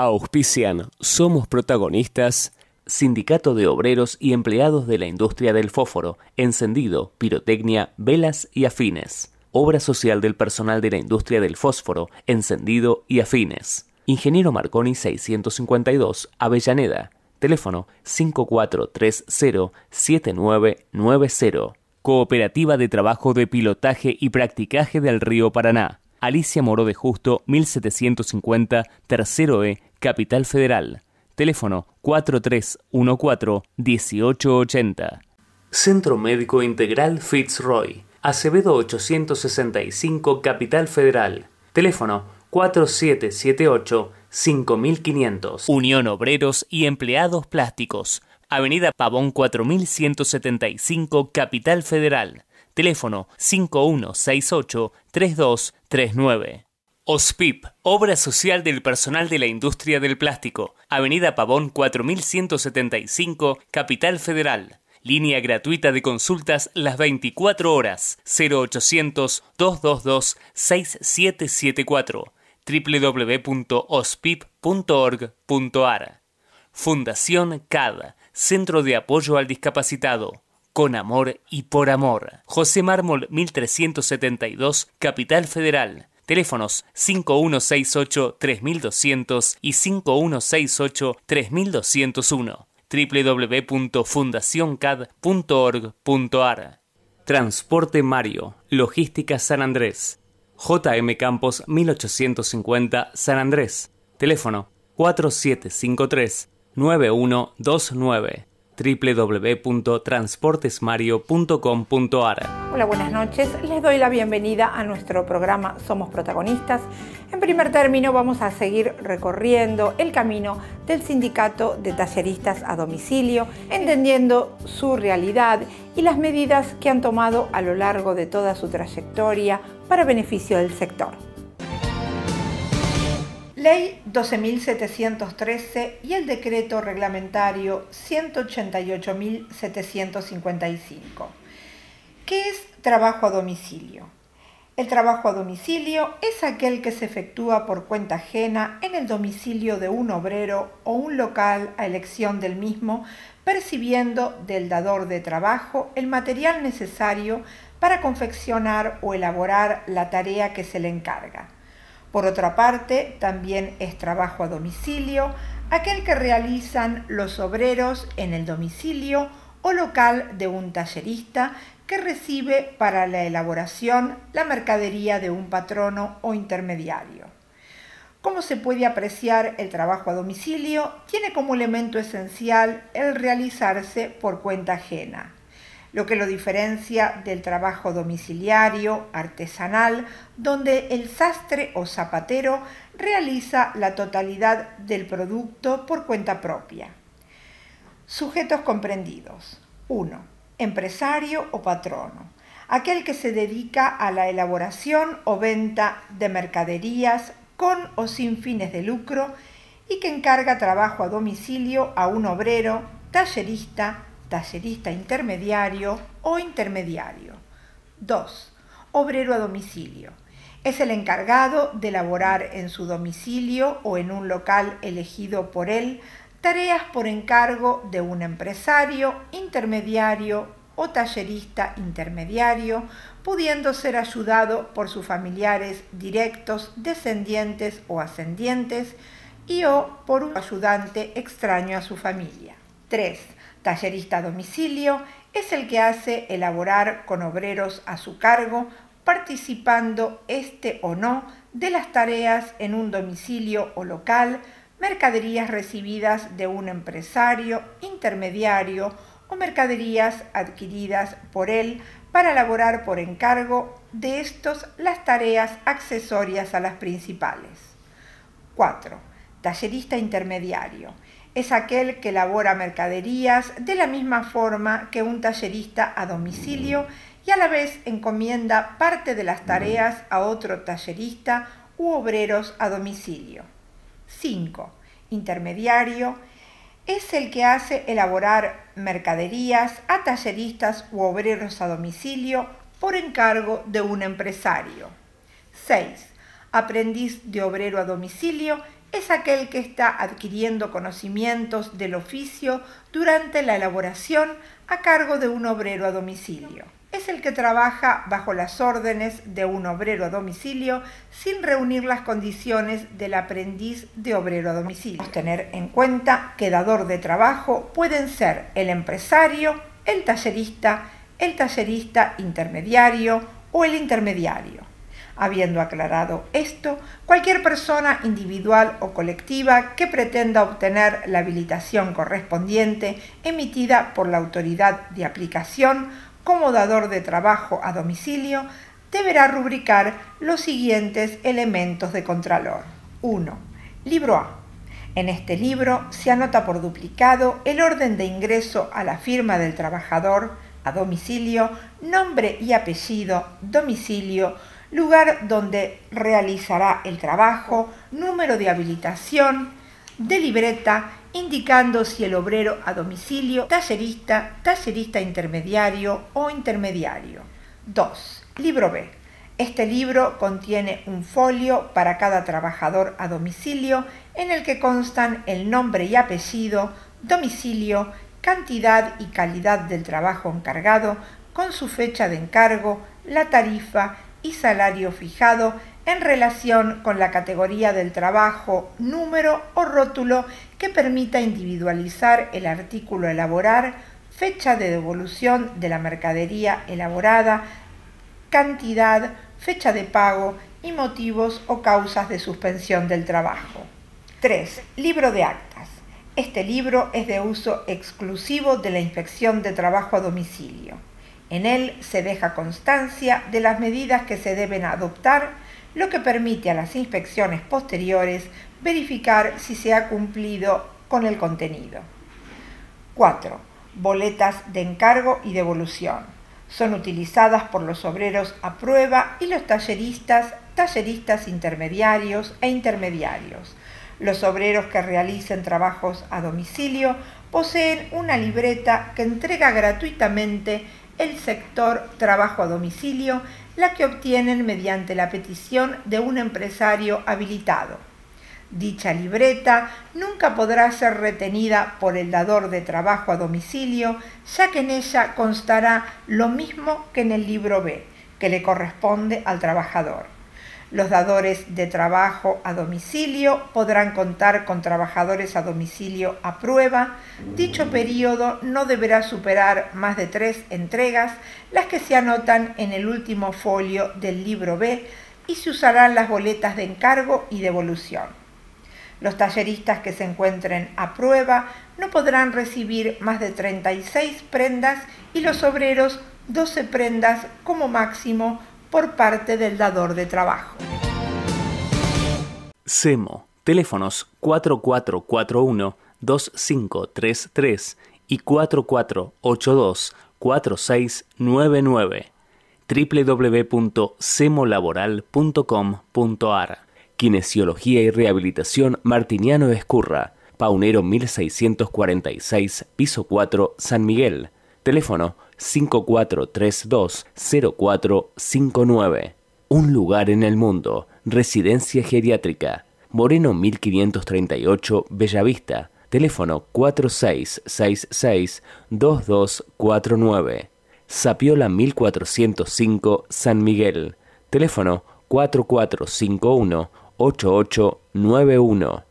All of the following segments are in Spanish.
Auspician Somos Protagonistas, Sindicato de Obreros y Empleados de la Industria del Fósforo, Encendido, Pirotecnia, Velas y Afines. Obra social del personal de la industria del fósforo, encendido y afines. Ingeniero Marconi 652, Avellaneda. Teléfono 5430-7990. Cooperativa de Trabajo de Pilotaje y Practicaje del Río Paraná. Alicia Moró de Justo, 1750, Tercero E, Capital Federal. Teléfono 4314-1880. Centro Médico Integral Fitzroy, Acevedo 865, Capital Federal. Teléfono 4778-5500. Unión Obreros y Empleados Plásticos, Avenida Pavón 4175, Capital Federal teléfono 5168-3239. OSPIP, Obra Social del Personal de la Industria del Plástico, Avenida Pavón 4175, Capital Federal. Línea gratuita de consultas las 24 horas 0800-222-6774 www.ospip.org.ar Fundación CAD, Centro de Apoyo al Discapacitado con amor y por amor. José Mármol 1372, Capital Federal. Teléfonos 5168-3200 y 5168-3201 www.fundacioncad.org.ar Transporte Mario, Logística San Andrés, JM Campos 1850 San Andrés, teléfono 4753 9129 www.transportesmario.com.ar. Hola, buenas noches. Les doy la bienvenida a nuestro programa Somos Protagonistas. En primer término vamos a seguir recorriendo el camino del sindicato de talleristas a domicilio, entendiendo su realidad y las medidas que han tomado a lo largo de toda su trayectoria para beneficio del sector. Ley 12.713 y el decreto reglamentario 188.755. ¿Qué es trabajo a domicilio? El trabajo a domicilio es aquel que se efectúa por cuenta ajena en el domicilio de un obrero o un local a elección del mismo, percibiendo del dador de trabajo el material necesario para confeccionar o elaborar la tarea que se le encarga. Por otra parte, también es trabajo a domicilio, aquel que realizan los obreros en el domicilio o local de un tallerista que recibe para la elaboración la mercadería de un patrono o intermediario. Como se puede apreciar, el trabajo a domicilio tiene como elemento esencial el realizarse por cuenta ajena lo que lo diferencia del trabajo domiciliario, artesanal, donde el sastre o zapatero realiza la totalidad del producto por cuenta propia. Sujetos comprendidos. 1. Empresario o patrono. Aquel que se dedica a la elaboración o venta de mercaderías con o sin fines de lucro y que encarga trabajo a domicilio a un obrero, tallerista, tallerista intermediario o intermediario. 2. Obrero a domicilio. Es el encargado de elaborar en su domicilio o en un local elegido por él tareas por encargo de un empresario, intermediario o tallerista intermediario, pudiendo ser ayudado por sus familiares directos, descendientes o ascendientes y o por un ayudante extraño a su familia. 3 Tallerista domicilio es el que hace elaborar con obreros a su cargo, participando este o no de las tareas en un domicilio o local, mercaderías recibidas de un empresario, intermediario o mercaderías adquiridas por él para elaborar por encargo de estos las tareas accesorias a las principales. 4. Tallerista intermediario es aquel que elabora mercaderías de la misma forma que un tallerista a domicilio y a la vez encomienda parte de las tareas a otro tallerista u obreros a domicilio. 5. Intermediario es el que hace elaborar mercaderías a talleristas u obreros a domicilio por encargo de un empresario. 6. Aprendiz de obrero a domicilio es aquel que está adquiriendo conocimientos del oficio durante la elaboración a cargo de un obrero a domicilio. Es el que trabaja bajo las órdenes de un obrero a domicilio sin reunir las condiciones del aprendiz de obrero a domicilio. Tener en cuenta que dador de trabajo pueden ser el empresario, el tallerista, el tallerista intermediario o el intermediario. Habiendo aclarado esto, cualquier persona individual o colectiva que pretenda obtener la habilitación correspondiente emitida por la autoridad de aplicación como dador de trabajo a domicilio deberá rubricar los siguientes elementos de contralor. 1. Libro A. En este libro se anota por duplicado el orden de ingreso a la firma del trabajador a domicilio, nombre y apellido, domicilio, lugar donde realizará el trabajo, número de habilitación, de libreta, indicando si el obrero a domicilio, tallerista, tallerista intermediario o intermediario. 2. Libro B. Este libro contiene un folio para cada trabajador a domicilio en el que constan el nombre y apellido, domicilio, cantidad y calidad del trabajo encargado, con su fecha de encargo, la tarifa, y salario fijado en relación con la categoría del trabajo, número o rótulo que permita individualizar el artículo elaborar, fecha de devolución de la mercadería elaborada, cantidad, fecha de pago y motivos o causas de suspensión del trabajo. 3. Libro de actas. Este libro es de uso exclusivo de la inspección de trabajo a domicilio. En él se deja constancia de las medidas que se deben adoptar, lo que permite a las inspecciones posteriores verificar si se ha cumplido con el contenido. 4. Boletas de encargo y devolución. Son utilizadas por los obreros a prueba y los talleristas, talleristas intermediarios e intermediarios. Los obreros que realicen trabajos a domicilio poseen una libreta que entrega gratuitamente el sector trabajo a domicilio, la que obtienen mediante la petición de un empresario habilitado. Dicha libreta nunca podrá ser retenida por el dador de trabajo a domicilio, ya que en ella constará lo mismo que en el libro B, que le corresponde al trabajador. Los dadores de trabajo a domicilio podrán contar con trabajadores a domicilio a prueba. Dicho periodo no deberá superar más de tres entregas, las que se anotan en el último folio del libro B y se usarán las boletas de encargo y devolución. Los talleristas que se encuentren a prueba no podrán recibir más de 36 prendas y los obreros 12 prendas como máximo por parte del dador de trabajo. SEMO, teléfonos 4441-2533 y 4482-4699 www.semolaboral.com.ar Kinesiología y Rehabilitación Martiniano Escurra, Paunero 1646, piso 4, San Miguel Teléfono 5432-0459. Un lugar en el mundo. Residencia geriátrica. Moreno 1538, Bellavista. Teléfono 4666-2249. Sapiola 1405, San Miguel. Teléfono 4451-8891.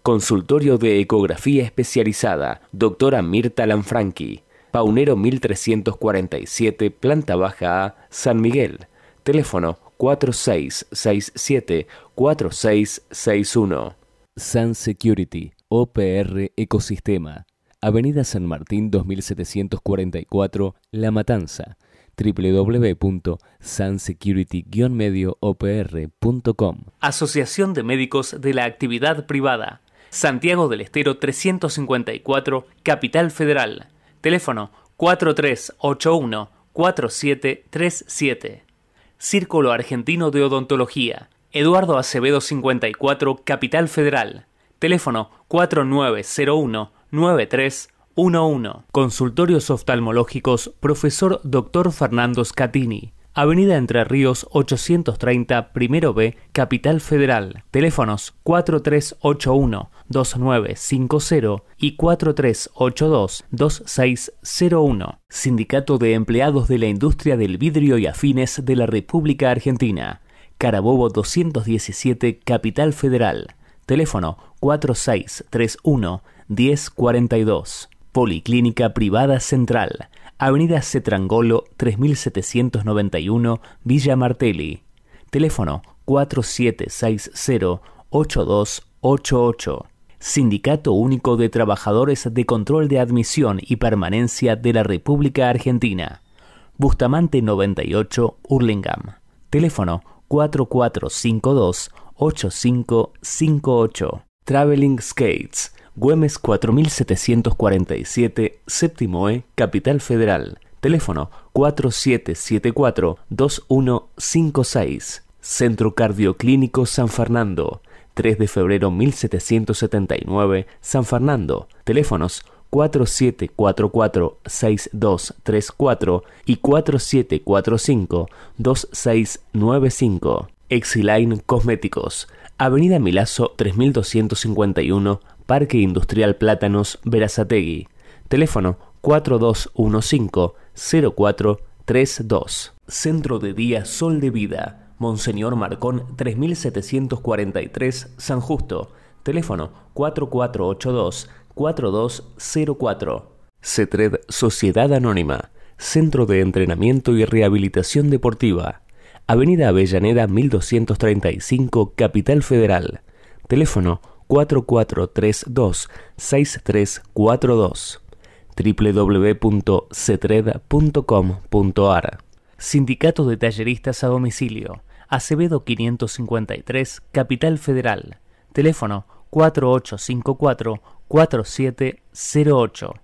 Consultorio de Ecografía Especializada, doctora Mirta Lanfranchi Paunero 1347, planta baja A, San Miguel. Teléfono 4667-4661. San Security, OPR Ecosistema. Avenida San Martín 2744, La Matanza wwwsansecurity opr.com. Asociación de Médicos de la Actividad Privada, Santiago del Estero 354, Capital Federal Teléfono 4381 4737. Círculo Argentino de Odontología. Eduardo Acevedo 54, Capital Federal. Teléfono 4901 9311. Consultorios oftalmológicos, profesor Dr. Fernando Scatini. Avenida Entre Ríos 830, Primero B, Capital Federal. Teléfonos 4381-2950 y 4382-2601. Sindicato de Empleados de la Industria del Vidrio y Afines de la República Argentina. Carabobo 217, Capital Federal. Teléfono 4631-1042. Policlínica Privada Central, Avenida Cetrangolo 3791, Villa Martelli. Teléfono 4760-8288. Sindicato Único de Trabajadores de Control de Admisión y Permanencia de la República Argentina. Bustamante 98, Urlingam. Teléfono 4452-8558. Traveling Skates Güemes 4747, séptimo E, Capital Federal. Teléfono 4774-2156. Centro Cardioclínico San Fernando. 3 de febrero 1779, San Fernando. Teléfonos 4744-6234 y 4745-2695. Exiline Cosméticos, Avenida Milazo 3251, Parque Industrial Plátanos, Verazategui. Teléfono 4215-0432. Centro de Día Sol de Vida, Monseñor Marcón 3743, San Justo. Teléfono 4482-4204. CETRED Sociedad Anónima, Centro de Entrenamiento y Rehabilitación Deportiva. Avenida Avellaneda 1235, Capital Federal. Teléfono 4432-6342. www.cetred.com.ar Sindicato de Talleristas a Domicilio. Acevedo 553, Capital Federal. Teléfono 4854-4708.